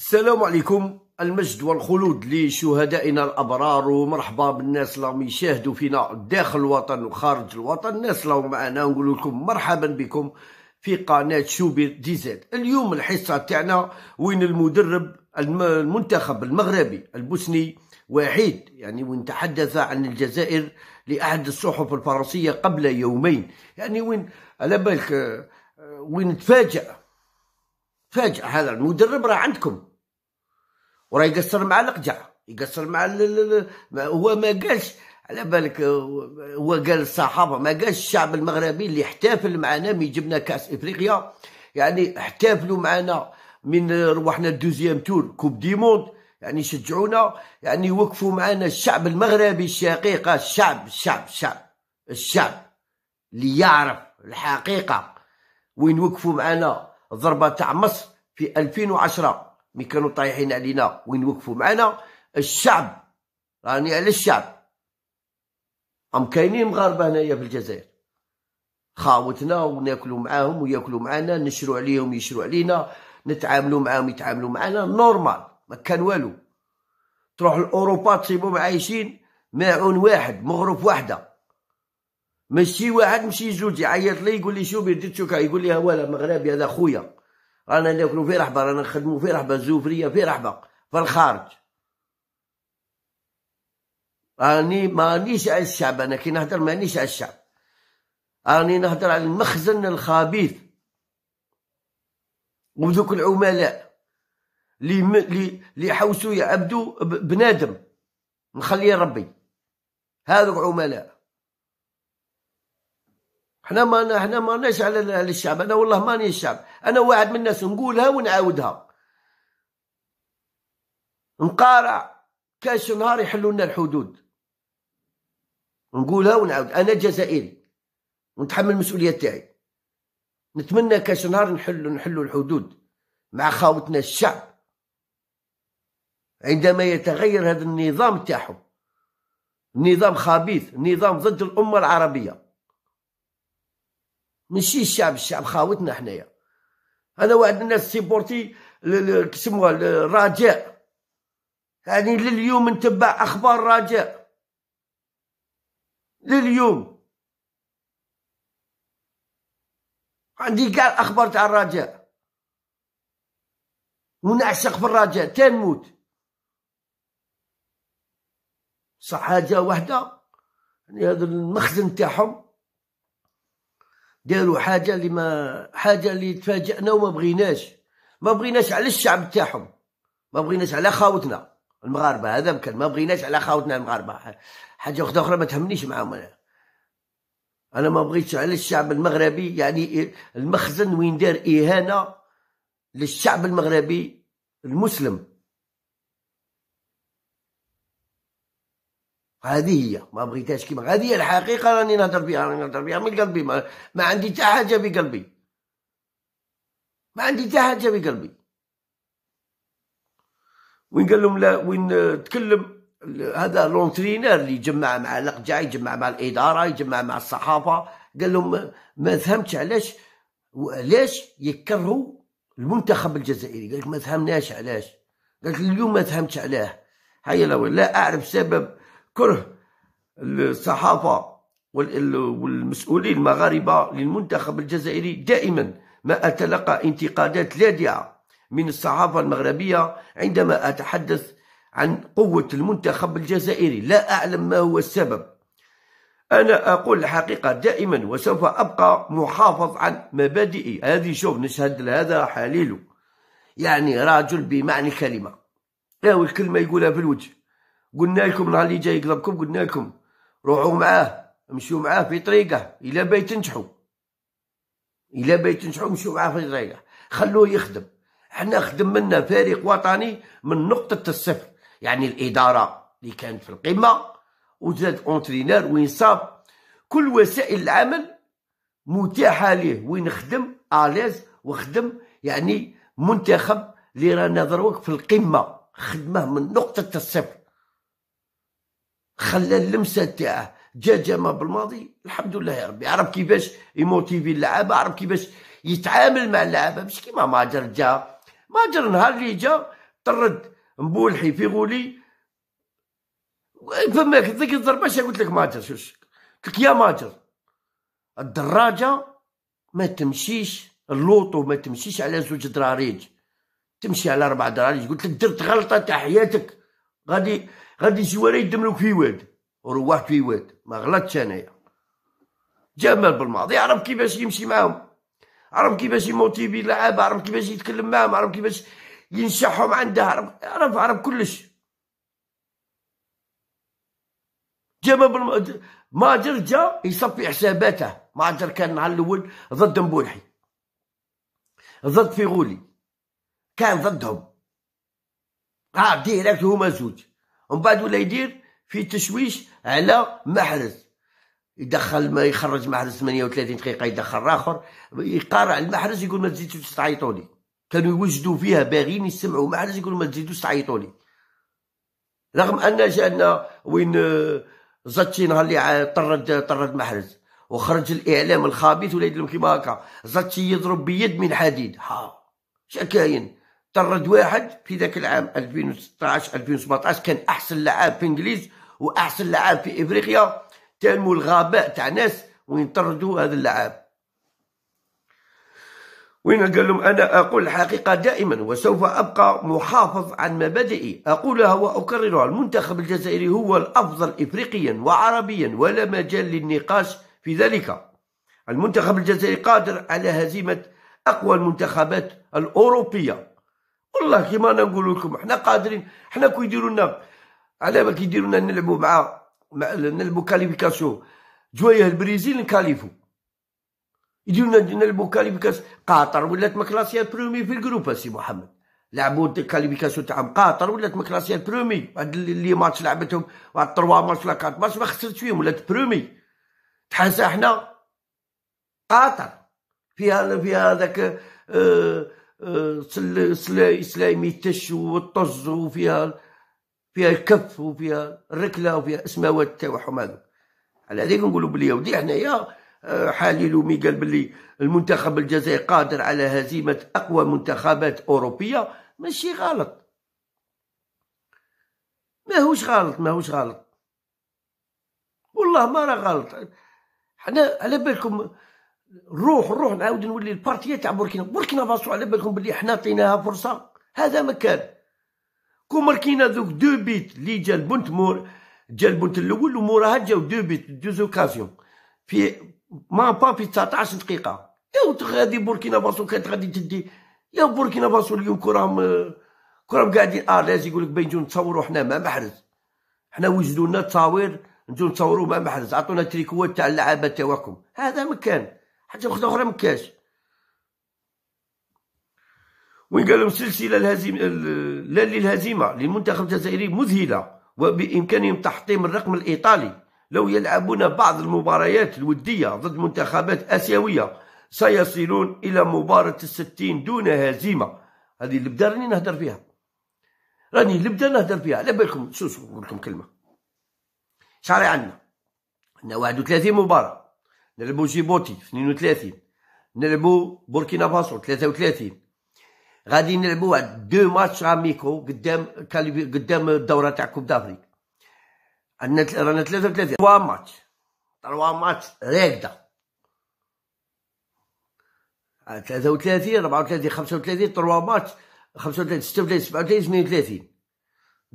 السلام عليكم المجد والخلود لشهدائنا الابرار ومرحبا بالناس اللي راهم يشاهدوا فينا داخل الوطن وخارج الوطن الناس اللي معنا نقول لكم مرحبا بكم في قناه شوبي دي زد اليوم الحصه تاعنا وين المدرب المنتخب المغربي البوسني وحيد يعني وين تحدث عن الجزائر لاحد الصحف الفرنسيه قبل يومين يعني وين على بالك آه، وين تفاجأ تفاجأ هذا المدرب راه عندكم وراه يقصر مع القجع يقصر مع هو ما قالش على بالك هو قال الصحابه ما قالش الشعب المغربي اللي احتفل معنا من جبنا كاس افريقيا يعني احتفلوا معنا من روحنا الدوزيام تور كوب دي موند يعني شجعونا يعني وقفوا معنا الشعب المغربي الشقيق الشعب الشعب الشعب الشعب اللي يعرف الحقيقه وين وقفوا معنا الضربه تاع مصر في 2010 مي كانوا طايحين علينا وين وقفوا معنا الشعب راني على الشعب هم كاينين مغاربه هنايا في الجزائر خاوتنا وناكلوا معاهم وياكلوا معانا نشرو عليهم يشرو علينا نتعاملوا معاهم يتعاملوا معانا نورمال ما كان والو تروح لاوروبا تصيبهم عايشين ماعون واحد مغرف وحده ماشي واحد ماشي زوج يعيط لي يقول لي شو درت شوكا يقول لي ولا مغربي هذا خويا رانا ناكلو في رحبه رانا نخدمو في رحبه الزوفريه في رحبه في الخارج راني مانيش على الشعب انا كي نهضر مانيش على الشعب راني نهضر على المخزن الخبيث وذوك العملاء لي لي لي حوسوا يعبدوا بنادم مخليه ربي هذوك عملاء حنا ما حنا ما على الشعب انا والله ماني الشعب انا واحد من الناس نقولها ونعاودها نقارع كاش نهار يحلوا لنا الحدود نقولها ونعاود انا جزائري ونتحمل المسؤوليه تاعي نتمنى كاش نهار نحلوا نحلوا الحدود مع خاوتنا الشعب عندما يتغير هذا النظام تاعهم نظام خبيث نظام ضد الامه العربيه ماشي الشعب الشعب خاوتنا حنايا انا واحد الناس سيبورتي كيسموها الرجاء يعني لليوم نتبع اخبار الرجاء لليوم عندي كاع الاخبار تاع الرجاء ونعشق في الرجاء تنموت صح حاجه واحده يعني هذا المخزن تاعهم داروا حاجه اللي ما حاجه اللي تفاجئنا وما بغيناش ما بغيناش على الشعب تاعهم ما بغيناش على خاوتنا المغاربه هذا مكان ما بغيناش على خاوتنا المغاربه حاجه واحده اخرى ما تهمنيش معاهم انا انا ما بغيتش على الشعب المغربي يعني المخزن وين دار اهانه للشعب المغربي المسلم هذه هي ما بغيتهاش كيما هذه هي الحقيقه راني نهضر بها راني نهضر بها من قلبي ما, ما عندي حتى حاجه بقلبي ما عندي حتى حاجه بقلبي وين قال لهم لا وين تكلم هذا لونترينر اللي جمع مع لقجع يجمع مع الاداره يجمع مع الصحافه قال لهم ما فهمتش علاش وعلاش يكرهوا المنتخب الجزائري قال لك ما فهمناش علاش قال لك اليوم ما فهمتش علاه هيا لا اعرف سبب كره الصحافة والمسؤولين المغاربة للمنتخب الجزائري دائما ما أتلقى انتقادات لادعة من الصحافة المغربية عندما أتحدث عن قوة المنتخب الجزائري لا أعلم ما هو السبب أنا أقول الحقيقة دائما وسوف أبقى محافظ عن مبادئي هذه شوف نشهد لهذا حليله يعني رجل بمعنى كلمة أو الكلمة يقولها في الوجه قلنا لكم النهار اللي جاي يقلبكم قلنا لكم روحوا معاه مشيو معاه في طريقه الى بيت تنجحوا الى بيت تنجحوا مشيو معاه في طريقه خلوه يخدم حنا خدمنا فريق وطني من نقطه الصفر يعني الاداره اللي كانت في القمه وزاد اونترينار وين صاب كل وسائل العمل متاحه ليه وين خدم اليز وخدم يعني منتخب اللي رانا دروك في القمه خدمه من نقطه الصفر خلى اللمسه تاعه جا جما بالماضي الحمد لله يا ربي عرف كيفاش يموتيفي اللعابه عرف كيفاش يتعامل مع اللعابه مش كيما ماجر جا ماجر نهار اللي جا طرد مبولحي في غولي فماك ذيك الضربه اش قلت لك ماجر شوش قلت لك يا ماجر الدراجه ما تمشيش اللوطو ما تمشيش على زوج دراريج تمشي على اربع دراريج قلت لك درت غلطه تاع حياتك غادي غادي شي ولا يدمرك في واد روحت في واد ما غلطتش انايا جمال بالماضي عرف كيفاش يمشي معاهم عرف كيفاش يموتيفي اللعابه عرف كيفاش يتكلم معاهم عرف كيفاش ينشحهم عنده عرف عرف, عرف كلش جمال بالماضي ماجر جا يصفي حساباته ماجر كان على الاول ضد مبولحي ضد فيغولي كان ضدهم قاعد ديريكت هما زوج ومن بعد ولا يدير في تشويش على محرز يدخل ما يخرج محرز 38 دقيقه يدخل اخر يقارع المحرز يقول ما تزيدوش تعيطوا لي كانوا يوجدوا فيها باغيين يسمعوا محرز يقول ما تزيدوش تعيطوا لي رغم ان جانا وين آه، زاتشي نهار اللي طرد طرد محرز وخرج الاعلام الخابث ولا يدلم كيما هكا زاتشي يضرب بيد من حديد ها شكاين كاين طرد واحد في ذاك العام 2016 2017 كان احسن لعاب في انجليز واحسن لعاب في افريقيا تنمو الغباء تاع ناس وين طردوا هذا اللعاب وين قال لهم انا اقول الحقيقه دائما وسوف ابقى محافظ عن مبادئي اقولها واكررها المنتخب الجزائري هو الافضل افريقيا وعربيا ولا مجال للنقاش في ذلك المنتخب الجزائري قادر على هزيمه اقوى المنتخبات الاوروبيه والله كيما انا نقول لكم حنا قادرين حنا كو يديروا لنا على بالك يديروا لنا نلعبوا مع, نلعبوا كاليفيكاسيون جوايه البرازيل نكاليفو يديروا لنا نلعبوا كاليفيكاسيون قطر ولات مكلاسيا برومي في الجروب سي محمد لعبوا الكاليفيكاسيون تاعهم قطر ولات مكلاسيا برومي هاد لي ماتش لعبتهم واحد تروا ماتش ولا كات ماتش ما خسرتش فيهم ولات برومي تحسها حنا قطر فيها فيها هذاك آه سلايميتش والطز وفيها فيها الكف وفيها الركله وفيها اسماوات تاعهم هذا على هذيك نقولوا بلي ودي حنايا آه، حاليلومي قال بلي المنتخب الجزائري قادر على هزيمه اقوى منتخبات اوروبيه ماشي غلط ماهوش غلط ماهوش غلط والله ما راه غلط حنا على بالكم نروح نروح نعاود نولي البارتيه تاع بوركينا بوركينا فاسو على بالكم بلي حنا عطيناها فرصه هذا ما كان كون ماركينا ذوك دو بيت لي جا البنت مور جا البنت الاول وموراها جاو دو بيت دو زوكازيون في ما با في 19 دقيقه يا غادي بوركينا فاسو كانت غادي تدي يا بوركينا فاسو اليوم كرام كرام قاعدين آه، لازم يقول لك بينجو نتصوروا حنا مع محرز حنا وجدوا لنا تصاوير نجو نتصوروا مع محرز عطونا تريكوات تاع اللعابه تاعكم هذا مكان حتى وحده اخرى مكاش وين قالوا سلسله الهزيمه لا للهزيمه للمنتخب الجزائري مذهله وبامكانهم تحطيم الرقم الايطالي لو يلعبون بعض المباريات الوديه ضد منتخبات اسيويه سيصلون الى مباراه الستين دون هزيمه هذه اللي بدا راني نهدر فيها راني اللي بدا نهدر فيها على بالكم سوسو نقول لكم كلمه شعري عندنا عندنا 31 مباراه نلعبوا جيبوتي 32 نلعبوا بوركينا فاسو 33 غادي نلعبوا دو ماتش اميكو قدام كاليبي قدام الدوره تاع كوب دافريك عندنا رانا 33 تروا ماتش تروا ماتش راكده 33 34 35 تروا ماتش 35 36 37 38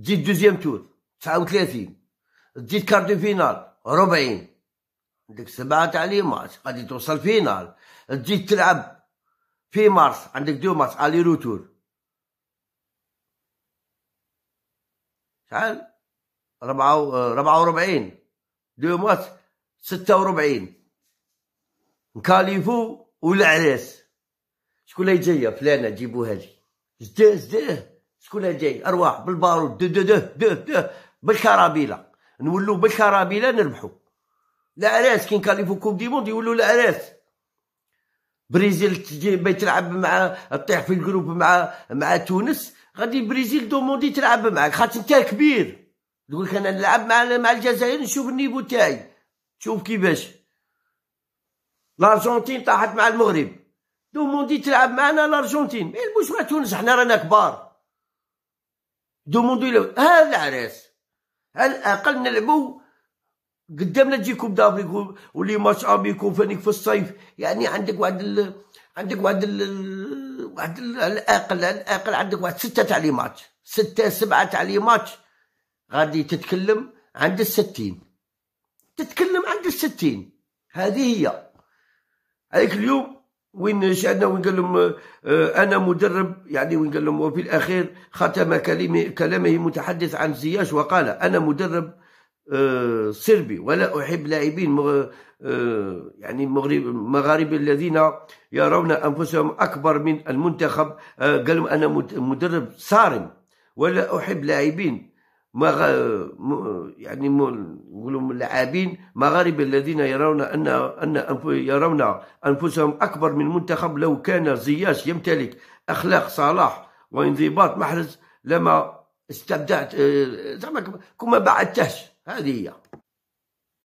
تزيد دوزيام تور 39 تزيد كارت فينال 40 عندك سبعة تاع لي ماتش غادي توصل فينال تجي تلعب في مارس عندك دو ماتش الي روتور شحال ربعة و... ربعة وربعين دو ماتش ستة وربعين نكاليفو والعريس شكون اللي جايه فلانه جيبوها لي جداه جداه شكون اللي جاي ارواح بالبارود ده ده ده ده, ده بالكرابيله نولو بالكرابيله نربحو العراس كي نكاليفو كوب دي موند يولو العراس بريزيل تجي تلعب مع تطيح في الجروب مع مع تونس غادي بريزيل دوموندي تلعب معاك خاطر انت كبير تقول لك انا نلعب مع مع الجزائر نشوف النيفو تاعي شوف كيفاش الارجنتين طاحت مع المغرب دوموندي تلعب معنا الارجنتين ما يلعبوش مع تونس حنا رانا كبار دوموندي لو هذا العراس على الاقل نلعبو قدامنا تجيكم دافريكو واللي ماتش اميكو فانيك في الصيف يعني عندك واحد ال... عندك واحد ال... واحد ال... على الاقل على الاقل عندك واحد سته تعليمات سته سبعه تعليمات غادي تتكلم عند الستين تتكلم عند الستين هذه هي عليك اليوم وين شأننا وين قال لهم آه، انا مدرب يعني وين قال لهم وفي الاخير ختم كلامه متحدث عن زياش وقال انا مدرب آه، صربي ولا أحب لاعبين آه، يعني مغرب مغاربة الذين يرون أنفسهم أكبر من المنتخب آه، قال لهم أنا مدرب صارم ولا أحب لاعبين مغ... يعني نقولوا لاعبين مغاربة الذين يرون أن أن أنف... يرون أنفسهم أكبر من المنتخب لو كان زياش يمتلك أخلاق صلاح وانضباط محرز لما استبدعت زعما كما بعدتهش هذه هي